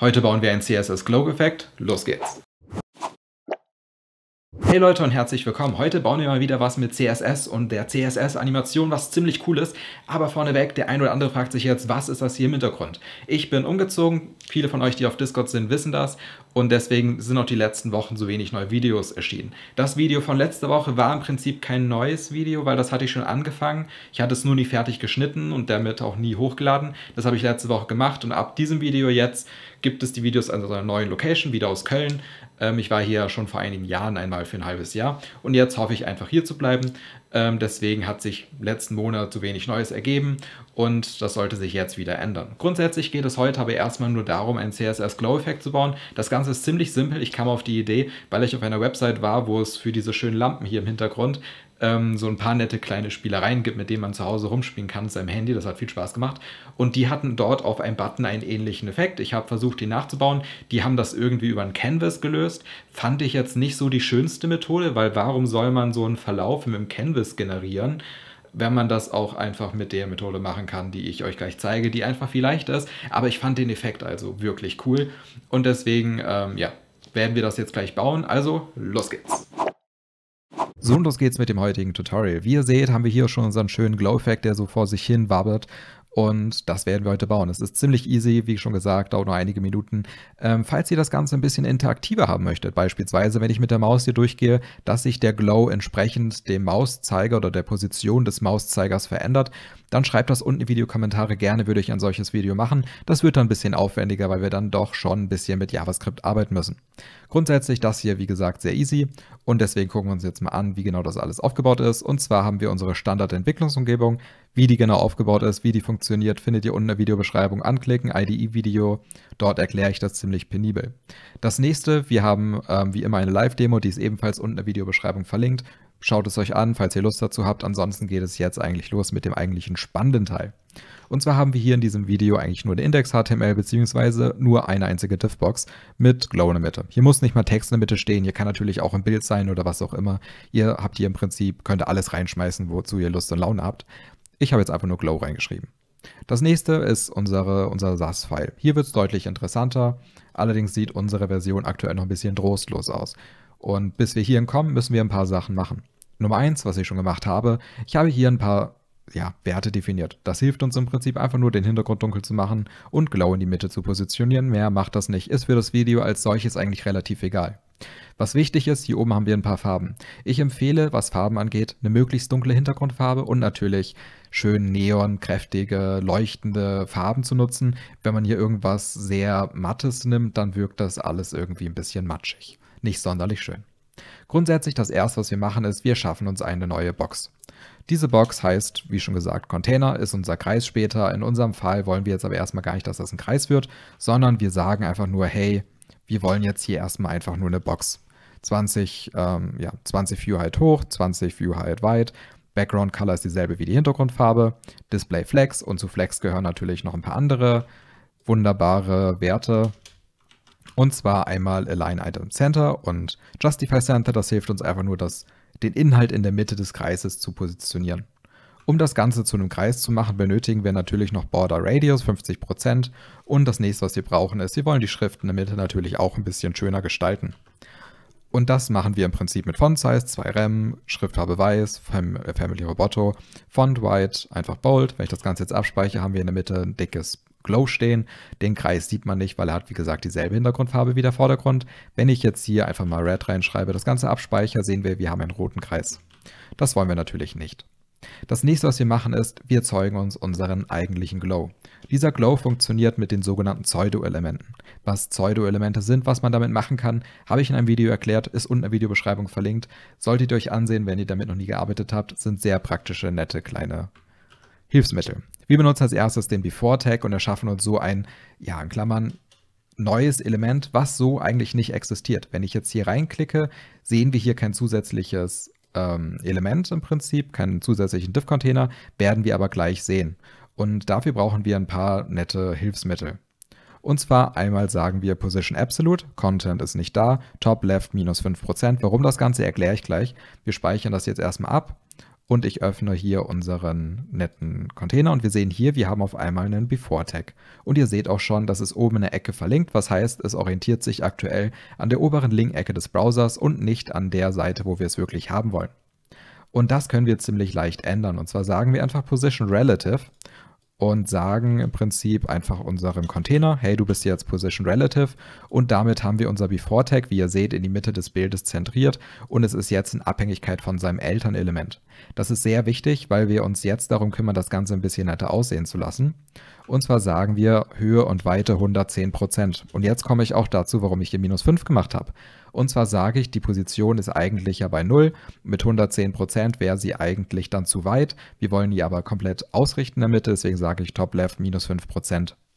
Heute bauen wir einen CSS Glow-Effekt. Los geht's! Hey Leute und herzlich willkommen. Heute bauen wir mal wieder was mit CSS und der CSS-Animation, was ziemlich cool ist. Aber vorneweg, der ein oder andere fragt sich jetzt, was ist das hier im Hintergrund? Ich bin umgezogen, viele von euch, die auf Discord sind, wissen das und deswegen sind auch die letzten Wochen so wenig neue Videos erschienen. Das Video von letzter Woche war im Prinzip kein neues Video, weil das hatte ich schon angefangen. Ich hatte es nur nie fertig geschnitten und damit auch nie hochgeladen. Das habe ich letzte Woche gemacht und ab diesem Video jetzt gibt es die Videos an einer neuen Location, wieder aus Köln. Ähm, ich war hier schon vor einigen Jahren einmal für ein halbes Jahr und jetzt hoffe ich einfach hier zu bleiben. Ähm, deswegen hat sich letzten Monat zu wenig Neues ergeben und das sollte sich jetzt wieder ändern. Grundsätzlich geht es heute aber erstmal nur darum, einen CSS Glow Effekt zu bauen. Das Ganze ist ziemlich simpel. Ich kam auf die Idee, weil ich auf einer Website war, wo es für diese schönen Lampen hier im Hintergrund ähm, so ein paar nette kleine Spielereien gibt, mit denen man zu Hause rumspielen kann mit seinem Handy. Das hat viel Spaß gemacht. Und die hatten dort auf einem Button einen ähnlichen Effekt. Ich habe versucht, die nachzubauen. Die haben das irgendwie über ein Canvas gelöst. Fand ich jetzt nicht so die schönste Methode, weil warum soll man so einen Verlauf mit dem Canvas Imbiss generieren wenn man das auch einfach mit der Methode machen kann, die ich euch gleich zeige, die einfach viel leichter ist. Aber ich fand den Effekt also wirklich cool und deswegen, ähm, ja, werden wir das jetzt gleich bauen. Also, los geht's! So und los geht's mit dem heutigen Tutorial. Wie ihr seht, haben wir hier schon unseren schönen Glow-Effekt, der so vor sich hin wabbert und das werden wir heute bauen. Es ist ziemlich easy, wie schon gesagt, dauert nur einige Minuten. Ähm, falls ihr das Ganze ein bisschen interaktiver haben möchtet, beispielsweise, wenn ich mit der Maus hier durchgehe, dass sich der Glow entsprechend dem Mauszeiger oder der Position des Mauszeigers verändert, dann schreibt das unten in die Videokommentare. Gerne würde ich ein solches Video machen. Das wird dann ein bisschen aufwendiger, weil wir dann doch schon ein bisschen mit JavaScript arbeiten müssen. Grundsätzlich das hier, wie gesagt, sehr easy und deswegen gucken wir uns jetzt mal an, wie genau das alles aufgebaut ist. Und zwar haben wir unsere Standardentwicklungsumgebung, wie die genau aufgebaut ist, wie die funktioniert funktioniert, findet ihr unten in der Videobeschreibung. Anklicken, IDE-Video, dort erkläre ich das ziemlich penibel. Das nächste, wir haben ähm, wie immer eine Live-Demo, die ist ebenfalls unten in der Videobeschreibung verlinkt. Schaut es euch an, falls ihr Lust dazu habt. Ansonsten geht es jetzt eigentlich los mit dem eigentlichen spannenden Teil. Und zwar haben wir hier in diesem Video eigentlich nur eine Index-HTML beziehungsweise nur eine einzige Diffbox mit Glow in der Mitte. Hier muss nicht mal Text in der Mitte stehen, hier kann natürlich auch ein Bild sein oder was auch immer. Ihr habt hier im Prinzip, könnt alles reinschmeißen, wozu ihr Lust und Laune habt. Ich habe jetzt einfach nur Glow reingeschrieben. Das nächste ist unsere, unser SAS-File. Hier wird es deutlich interessanter. Allerdings sieht unsere Version aktuell noch ein bisschen trostlos aus. Und bis wir hierhin kommen, müssen wir ein paar Sachen machen. Nummer eins, was ich schon gemacht habe, ich habe hier ein paar ja, Werte definiert. Das hilft uns im Prinzip einfach nur, den Hintergrund dunkel zu machen und Glow in die Mitte zu positionieren. Mehr macht das nicht. Ist für das Video als solches eigentlich relativ egal. Was wichtig ist, hier oben haben wir ein paar Farben. Ich empfehle, was Farben angeht, eine möglichst dunkle Hintergrundfarbe und natürlich schön neon, kräftige, leuchtende Farben zu nutzen. Wenn man hier irgendwas sehr mattes nimmt, dann wirkt das alles irgendwie ein bisschen matschig. Nicht sonderlich schön. Grundsätzlich das erste, was wir machen, ist, wir schaffen uns eine neue Box. Diese Box heißt, wie schon gesagt, Container, ist unser Kreis später. In unserem Fall wollen wir jetzt aber erstmal gar nicht, dass das ein Kreis wird, sondern wir sagen einfach nur, hey, wir wollen jetzt hier erstmal einfach nur eine Box. 20, ähm, ja, 20 View Height hoch, 20 View Height weit. Background Color ist dieselbe wie die Hintergrundfarbe. Display Flex und zu Flex gehören natürlich noch ein paar andere wunderbare Werte. Und zwar einmal Align Item Center und Justify Center. Das hilft uns einfach nur, das, den Inhalt in der Mitte des Kreises zu positionieren. Um das Ganze zu einem Kreis zu machen, benötigen wir natürlich noch Border Radius 50% und das nächste, was wir brauchen, ist, wir wollen die Schrift in der Mitte natürlich auch ein bisschen schöner gestalten. Und das machen wir im Prinzip mit Font Size, 2 Rem, Schriftfarbe weiß, äh, Family Roboto, Font White, einfach bold. Wenn ich das Ganze jetzt abspeichere, haben wir in der Mitte ein dickes Glow stehen. Den Kreis sieht man nicht, weil er hat wie gesagt dieselbe Hintergrundfarbe wie der Vordergrund. Wenn ich jetzt hier einfach mal Red reinschreibe, das Ganze abspeichere, sehen wir, wir haben einen roten Kreis. Das wollen wir natürlich nicht. Das nächste, was wir machen, ist, wir erzeugen uns unseren eigentlichen Glow. Dieser Glow funktioniert mit den sogenannten Pseudo-Elementen. Was Pseudo-Elemente sind, was man damit machen kann, habe ich in einem Video erklärt, ist unten in der Videobeschreibung verlinkt. Solltet ihr euch ansehen, wenn ihr damit noch nie gearbeitet habt, sind sehr praktische, nette, kleine Hilfsmittel. Wir benutzen als erstes den Before-Tag und erschaffen uns so ein, ja, in Klammern, neues Element, was so eigentlich nicht existiert. Wenn ich jetzt hier reinklicke, sehen wir hier kein zusätzliches ähm, Element im Prinzip, keinen zusätzlichen Diff-Container, werden wir aber gleich sehen. Und dafür brauchen wir ein paar nette Hilfsmittel. Und zwar einmal sagen wir Position Absolute, Content ist nicht da, Top Left minus 5%. Warum das Ganze erkläre ich gleich. Wir speichern das jetzt erstmal ab und ich öffne hier unseren netten Container und wir sehen hier, wir haben auf einmal einen Before-Tag. Und ihr seht auch schon, dass es oben in der Ecke verlinkt, was heißt, es orientiert sich aktuell an der oberen link Ecke des Browsers und nicht an der Seite, wo wir es wirklich haben wollen. Und das können wir ziemlich leicht ändern. Und zwar sagen wir einfach Position Relative und sagen im Prinzip einfach unserem Container, hey, du bist jetzt Position Relative und damit haben wir unser Before Tag, wie ihr seht, in die Mitte des Bildes zentriert und es ist jetzt in Abhängigkeit von seinem Elternelement. Das ist sehr wichtig, weil wir uns jetzt darum kümmern, das Ganze ein bisschen netter aussehen zu lassen. Und zwar sagen wir Höhe und Weite 110 Und jetzt komme ich auch dazu, warum ich hier minus 5 gemacht habe. Und zwar sage ich, die Position ist eigentlich ja bei 0. Mit 110 wäre sie eigentlich dann zu weit. Wir wollen die aber komplett ausrichten in der Mitte, deswegen sage ich Top Left minus 5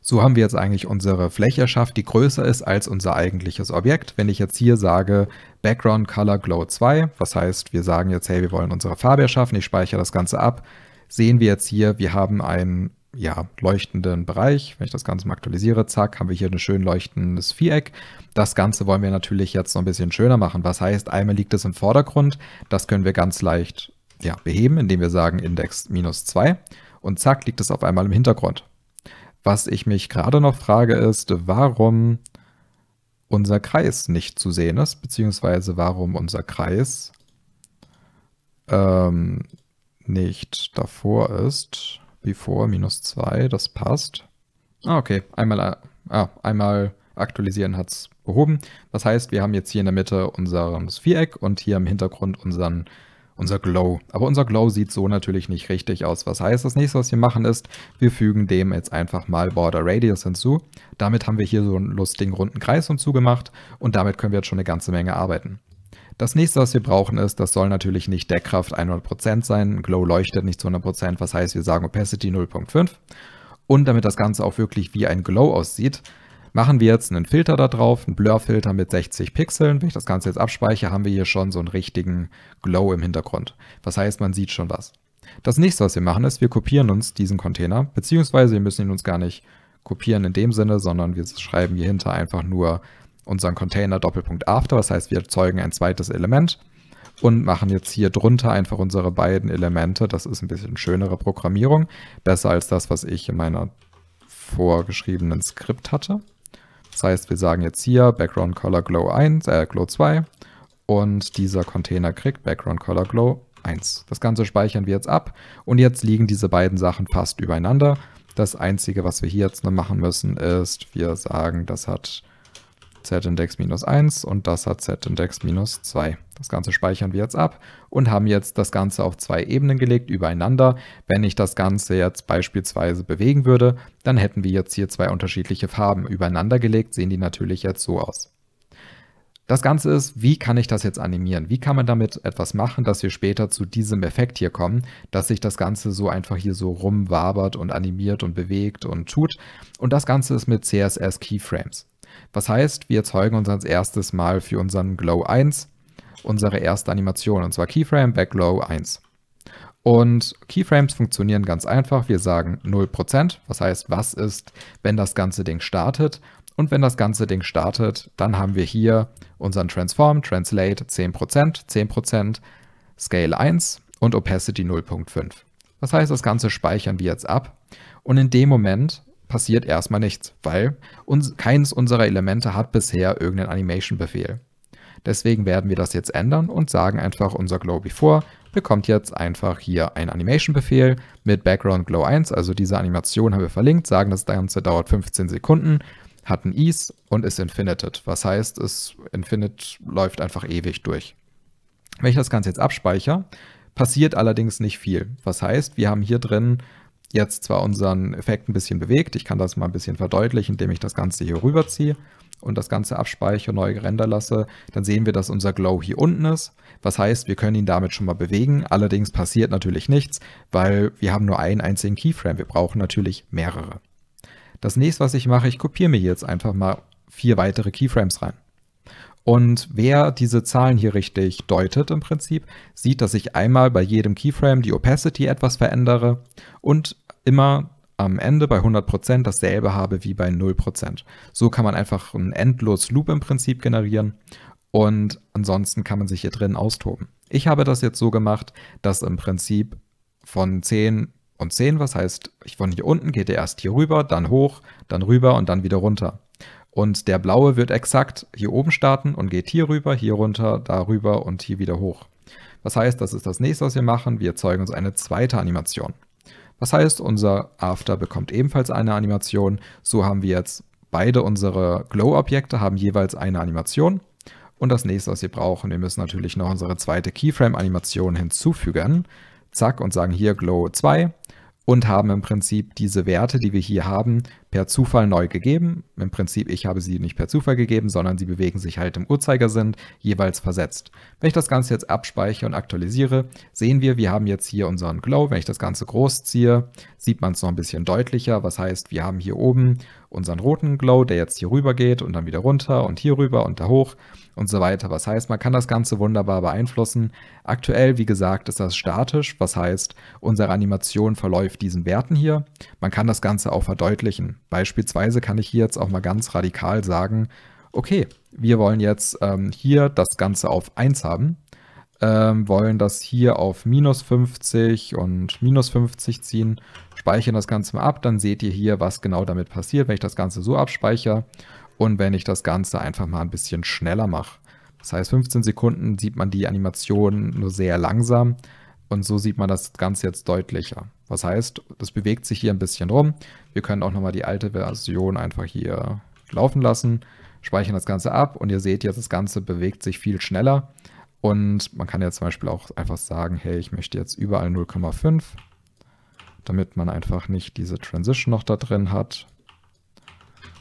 So haben wir jetzt eigentlich unsere Fläche erschafft, die größer ist als unser eigentliches Objekt. Wenn ich jetzt hier sage Background Color Glow 2, was heißt, wir sagen jetzt, hey, wir wollen unsere Farbe erschaffen, ich speichere das Ganze ab, sehen wir jetzt hier, wir haben ein ja, leuchtenden Bereich. Wenn ich das Ganze mal aktualisiere, zack, haben wir hier ein schön leuchtendes Viereck. Das Ganze wollen wir natürlich jetzt noch ein bisschen schöner machen. Was heißt, einmal liegt es im Vordergrund. Das können wir ganz leicht ja, beheben, indem wir sagen Index minus 2 und zack, liegt es auf einmal im Hintergrund. Was ich mich gerade noch frage ist, warum unser Kreis nicht zu sehen ist, beziehungsweise warum unser Kreis ähm, nicht davor ist before minus 2, das passt. Ah, okay, einmal, äh, ah, einmal aktualisieren hat es behoben. Das heißt, wir haben jetzt hier in der Mitte unser Viereck und hier im Hintergrund unseren unser Glow. Aber unser Glow sieht so natürlich nicht richtig aus. Was heißt, das nächste, was wir machen ist, wir fügen dem jetzt einfach mal Border Radius hinzu. Damit haben wir hier so einen lustigen runden Kreis hinzugemacht und damit können wir jetzt schon eine ganze Menge arbeiten. Das nächste, was wir brauchen, ist, das soll natürlich nicht Deckkraft 100% sein. Glow leuchtet nicht zu 100%, was heißt, wir sagen Opacity 0.5. Und damit das Ganze auch wirklich wie ein Glow aussieht, machen wir jetzt einen Filter da drauf, einen Blur-Filter mit 60 Pixeln. Wenn ich das Ganze jetzt abspeichere, haben wir hier schon so einen richtigen Glow im Hintergrund. Was heißt, man sieht schon was. Das nächste, was wir machen, ist, wir kopieren uns diesen Container, beziehungsweise wir müssen ihn uns gar nicht kopieren in dem Sinne, sondern wir schreiben hier hinter einfach nur unseren Container Doppelpunkt After. Das heißt, wir erzeugen ein zweites Element und machen jetzt hier drunter einfach unsere beiden Elemente. Das ist ein bisschen schönere Programmierung, besser als das, was ich in meiner vorgeschriebenen Skript hatte. Das heißt, wir sagen jetzt hier Background Color Glow 1, äh, Glow 2 und dieser Container kriegt Background Color Glow 1. Das Ganze speichern wir jetzt ab und jetzt liegen diese beiden Sachen fast übereinander. Das Einzige, was wir hier jetzt noch machen müssen, ist, wir sagen, das hat z-index minus 1 und das hat z-index minus 2. Das Ganze speichern wir jetzt ab und haben jetzt das Ganze auf zwei Ebenen gelegt übereinander. Wenn ich das Ganze jetzt beispielsweise bewegen würde, dann hätten wir jetzt hier zwei unterschiedliche Farben übereinander gelegt, sehen die natürlich jetzt so aus. Das Ganze ist, wie kann ich das jetzt animieren? Wie kann man damit etwas machen, dass wir später zu diesem Effekt hier kommen, dass sich das Ganze so einfach hier so rumwabert und animiert und bewegt und tut? Und das Ganze ist mit CSS Keyframes. Was heißt, wir erzeugen uns als erstes mal für unseren Glow 1 unsere erste Animation, und zwar Keyframe bei Glow 1. Und Keyframes funktionieren ganz einfach. Wir sagen 0%, was heißt, was ist, wenn das ganze Ding startet. Und wenn das ganze Ding startet, dann haben wir hier unseren Transform, Translate 10%, 10%, Scale 1 und Opacity 0.5. Das heißt, das Ganze speichern wir jetzt ab. Und in dem Moment, passiert erstmal nichts, weil uns, keins unserer Elemente hat bisher irgendeinen Animation-Befehl. Deswegen werden wir das jetzt ändern und sagen einfach unser Glow Before bekommt jetzt einfach hier einen Animation-Befehl mit Background Glow 1, also diese Animation haben wir verlinkt, sagen das Ganze dauert 15 Sekunden, hat ein Ease und ist infinited. Was heißt, es infinite läuft einfach ewig durch. Wenn ich das Ganze jetzt abspeichere, passiert allerdings nicht viel. Was heißt, wir haben hier drin jetzt zwar unseren Effekt ein bisschen bewegt, ich kann das mal ein bisschen verdeutlichen, indem ich das Ganze hier rüberziehe und das Ganze abspeichere, neu gerender lasse, dann sehen wir, dass unser Glow hier unten ist. Was heißt, wir können ihn damit schon mal bewegen. Allerdings passiert natürlich nichts, weil wir haben nur einen einzigen Keyframe. Wir brauchen natürlich mehrere. Das nächste, was ich mache, ich kopiere mir jetzt einfach mal vier weitere Keyframes rein. Und wer diese Zahlen hier richtig deutet im Prinzip, sieht, dass ich einmal bei jedem Keyframe die Opacity etwas verändere und immer am Ende bei 100% dasselbe habe wie bei 0%. So kann man einfach einen endlos Loop im Prinzip generieren und ansonsten kann man sich hier drin austoben. Ich habe das jetzt so gemacht, dass im Prinzip von 10 und 10, was heißt, von hier unten geht er erst hier rüber, dann hoch, dann rüber und dann wieder runter. Und der blaue wird exakt hier oben starten und geht hier rüber, hier runter, darüber und hier wieder hoch. Das heißt, das ist das nächste, was wir machen. Wir erzeugen uns eine zweite Animation. Das heißt, unser After bekommt ebenfalls eine Animation. So haben wir jetzt beide unsere Glow-Objekte, haben jeweils eine Animation. Und das nächste, was wir brauchen, wir müssen natürlich noch unsere zweite Keyframe-Animation hinzufügen. Zack und sagen hier Glow 2 und haben im Prinzip diese Werte, die wir hier haben, per Zufall neu gegeben. Im Prinzip, ich habe sie nicht per Zufall gegeben, sondern sie bewegen sich halt im Uhrzeigersinn, jeweils versetzt. Wenn ich das Ganze jetzt abspeichere und aktualisiere, sehen wir, wir haben jetzt hier unseren Glow. Wenn ich das Ganze groß ziehe, sieht man es noch ein bisschen deutlicher. Was heißt, wir haben hier oben unseren roten Glow, der jetzt hier rüber geht und dann wieder runter und hier rüber und da hoch und so weiter. Was heißt, man kann das Ganze wunderbar beeinflussen. Aktuell, wie gesagt, ist das statisch. Was heißt, unsere Animation verläuft diesen Werten hier. Man kann das Ganze auch verdeutlichen. Beispielsweise kann ich hier jetzt auch mal ganz radikal sagen, okay, wir wollen jetzt ähm, hier das Ganze auf 1 haben, ähm, wollen das hier auf minus 50 und minus 50 ziehen, speichern das Ganze mal ab, dann seht ihr hier, was genau damit passiert, wenn ich das Ganze so abspeichere und wenn ich das Ganze einfach mal ein bisschen schneller mache. Das heißt, 15 Sekunden sieht man die Animation nur sehr langsam. Und so sieht man das Ganze jetzt deutlicher. Was heißt, das bewegt sich hier ein bisschen rum. Wir können auch nochmal die alte Version einfach hier laufen lassen, speichern das Ganze ab und ihr seht jetzt, das Ganze bewegt sich viel schneller. Und man kann ja zum Beispiel auch einfach sagen, hey, ich möchte jetzt überall 0,5, damit man einfach nicht diese Transition noch da drin hat.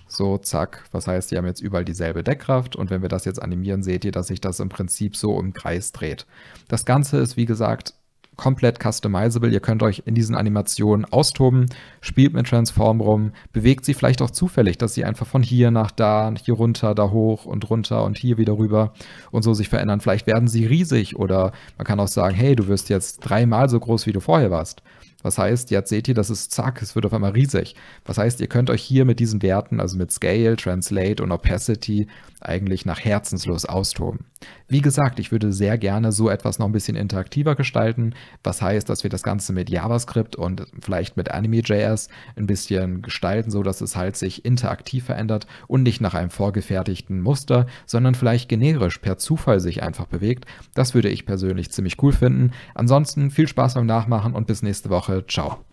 So, zack. Was heißt, die haben jetzt überall dieselbe Deckkraft. Und wenn wir das jetzt animieren, seht ihr, dass sich das im Prinzip so im Kreis dreht. Das Ganze ist, wie gesagt, komplett customizable. Ihr könnt euch in diesen Animationen austoben, spielt mit Transform rum, bewegt sie vielleicht auch zufällig, dass sie einfach von hier nach da, hier runter, da hoch und runter und hier wieder rüber und so sich verändern. Vielleicht werden sie riesig oder man kann auch sagen, hey, du wirst jetzt dreimal so groß, wie du vorher warst. Was heißt, jetzt seht ihr, das ist zack, es wird auf einmal riesig. Was heißt, ihr könnt euch hier mit diesen Werten, also mit Scale, Translate und Opacity, eigentlich nach herzenslos austoben. Wie gesagt, ich würde sehr gerne so etwas noch ein bisschen interaktiver gestalten, was heißt, dass wir das Ganze mit JavaScript und vielleicht mit Anime.js ein bisschen gestalten, so dass es halt sich interaktiv verändert und nicht nach einem vorgefertigten Muster, sondern vielleicht generisch per Zufall sich einfach bewegt. Das würde ich persönlich ziemlich cool finden. Ansonsten viel Spaß beim Nachmachen und bis nächste Woche. Woche. Ciao.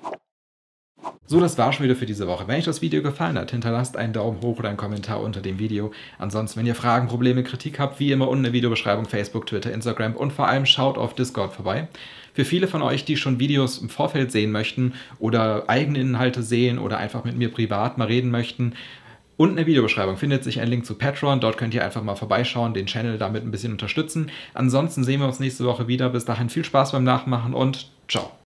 So, das war schon wieder für diese Woche. Wenn euch das Video gefallen hat, hinterlasst einen Daumen hoch oder einen Kommentar unter dem Video. Ansonsten, wenn ihr Fragen, Probleme, Kritik habt, wie immer unten in der Videobeschreibung Facebook, Twitter, Instagram und vor allem schaut auf Discord vorbei. Für viele von euch, die schon Videos im Vorfeld sehen möchten oder eigene Inhalte sehen oder einfach mit mir privat mal reden möchten, Unten in der Videobeschreibung findet sich ein Link zu Patreon. Dort könnt ihr einfach mal vorbeischauen, den Channel damit ein bisschen unterstützen. Ansonsten sehen wir uns nächste Woche wieder. Bis dahin viel Spaß beim Nachmachen und ciao.